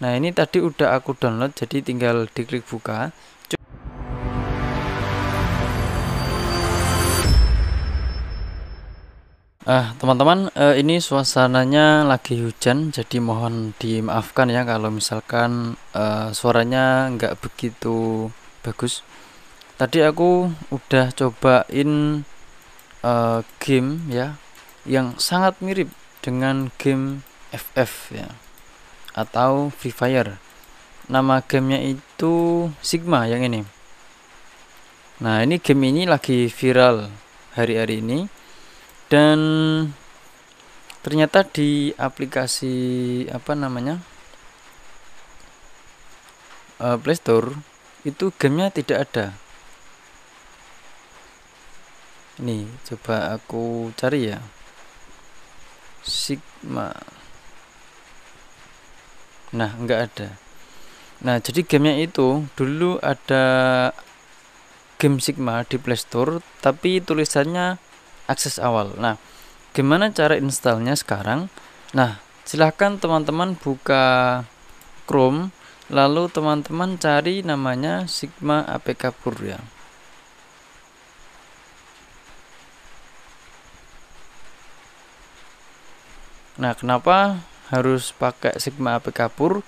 Nah ini tadi udah aku download jadi tinggal diklik buka Ah, teman-teman, eh, ini suasananya lagi hujan, jadi mohon dimaafkan ya kalau misalkan eh, suaranya nggak begitu bagus. Tadi aku udah cobain eh, game ya, yang sangat mirip dengan game FF ya atau Free Fire nama gamenya itu Sigma yang ini nah ini game ini lagi viral hari-hari ini dan ternyata di aplikasi apa namanya uh, eh, Playstore itu gamenya tidak ada Ini coba aku cari ya Sigma Nah, enggak ada. Nah, jadi gamenya itu dulu ada game Sigma di playstore tapi tulisannya akses awal. Nah, gimana cara installnya sekarang? Nah, silahkan teman-teman buka Chrome, lalu teman-teman cari namanya Sigma APK ya. Nah, kenapa harus pakai sigma APK pur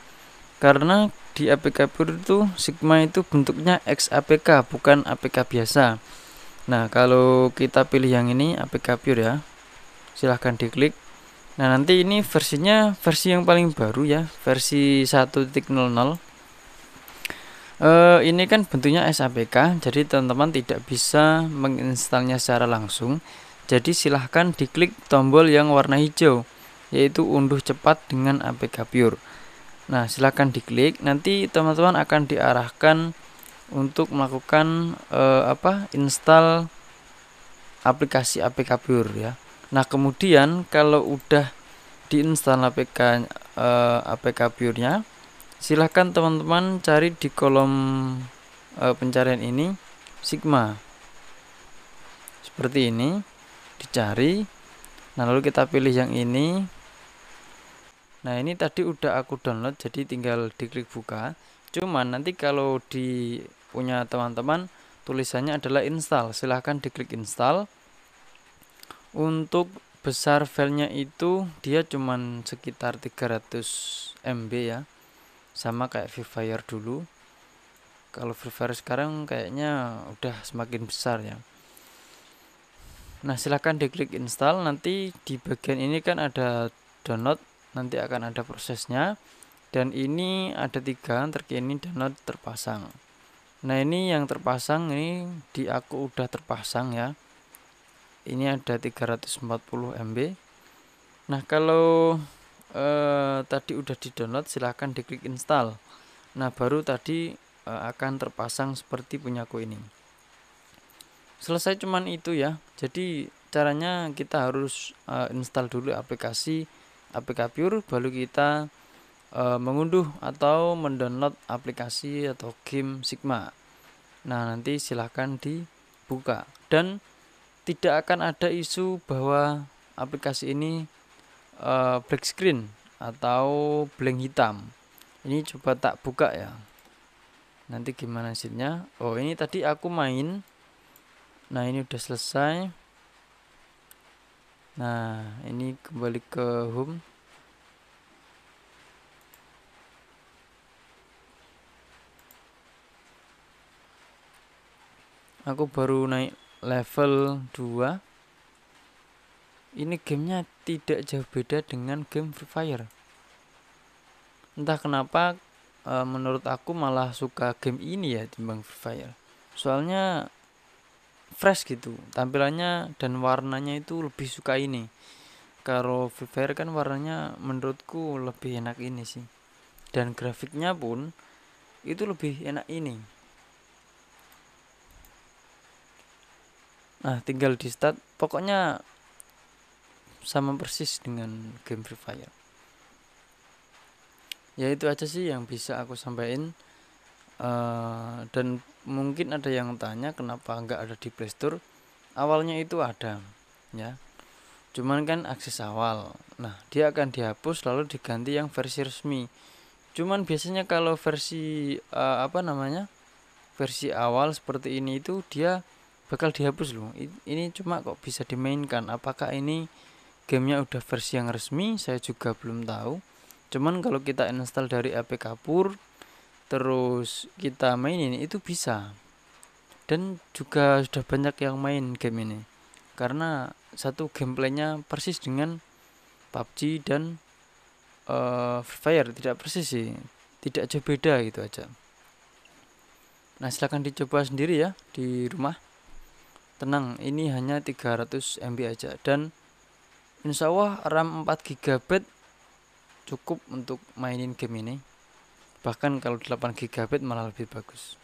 karena di APK pur itu sigma itu bentuknya X APK bukan APK biasa. Nah, kalau kita pilih yang ini APK pur ya. Silahkan diklik. Nah, nanti ini versinya versi yang paling baru ya, versi 1.00. Uh, eh, ini kan bentuknya SAPK, jadi teman-teman tidak bisa menginstalnya secara langsung. Jadi silahkan diklik tombol yang warna hijau yaitu unduh cepat dengan APK Pure. Nah, silahkan diklik. Nanti teman-teman akan diarahkan untuk melakukan eh, apa? install aplikasi APK Pure ya. Nah, kemudian kalau udah diinstal APK eh, APK Pure-nya, silahkan teman-teman cari di kolom eh, pencarian ini Sigma. Seperti ini dicari. Nah, lalu kita pilih yang ini Nah ini tadi udah aku download jadi tinggal diklik buka. Cuman nanti kalau di punya teman-teman tulisannya adalah install. Silahkan diklik install. Untuk besar filenya itu dia cuman sekitar 300 MB ya. Sama kayak Free Fire dulu. Kalau Free Fire sekarang kayaknya udah semakin besar ya. Nah silahkan diklik install nanti di bagian ini kan ada download nanti akan ada prosesnya dan ini ada tiga terkini download terpasang nah ini yang terpasang ini di aku udah terpasang ya ini ada 340 MB nah kalau eh, tadi udah di download silahkan diklik install nah baru tadi eh, akan terpasang seperti punyaku ini selesai cuman itu ya jadi caranya kita harus uh, install dulu aplikasi APK Pure baru kita e, mengunduh atau mendownload aplikasi atau game Sigma. Nah, nanti silahkan dibuka dan tidak akan ada isu bahwa aplikasi ini e, black screen atau blank hitam. Ini coba tak buka ya. Nanti gimana hasilnya? Oh, ini tadi aku main. Nah, ini udah selesai Nah, ini kembali ke home. Aku baru naik level 2. Ini gamenya tidak jauh beda dengan game Free Fire. Entah kenapa eh, menurut aku malah suka game ini ya timbang Free Fire. Soalnya fresh gitu tampilannya dan warnanya itu lebih suka ini kalau Viver kan warnanya menurutku lebih enak ini sih dan grafiknya pun itu lebih enak ini nah tinggal di start pokoknya sama persis dengan game Free Fire ya itu aja sih yang bisa aku sampaikan uh, dan mungkin ada yang tanya kenapa nggak ada di playstore awalnya itu ada ya cuman kan akses awal nah dia akan dihapus lalu diganti yang versi resmi cuman biasanya kalau versi uh, apa namanya versi awal seperti ini itu dia bakal dihapus loh ini cuma kok bisa dimainkan apakah ini gamenya udah versi yang resmi saya juga belum tahu cuman kalau kita install dari apk pur terus kita mainin itu bisa dan juga sudah banyak yang main game ini karena satu gameplaynya persis dengan PUBG dan uh, Free Fire tidak persis sih tidak jauh beda gitu aja nah silahkan dicoba sendiri ya di rumah tenang ini hanya 300 MB aja dan insya Allah RAM 4 GB cukup untuk mainin game ini bahkan kalau 8 gigabit malah lebih bagus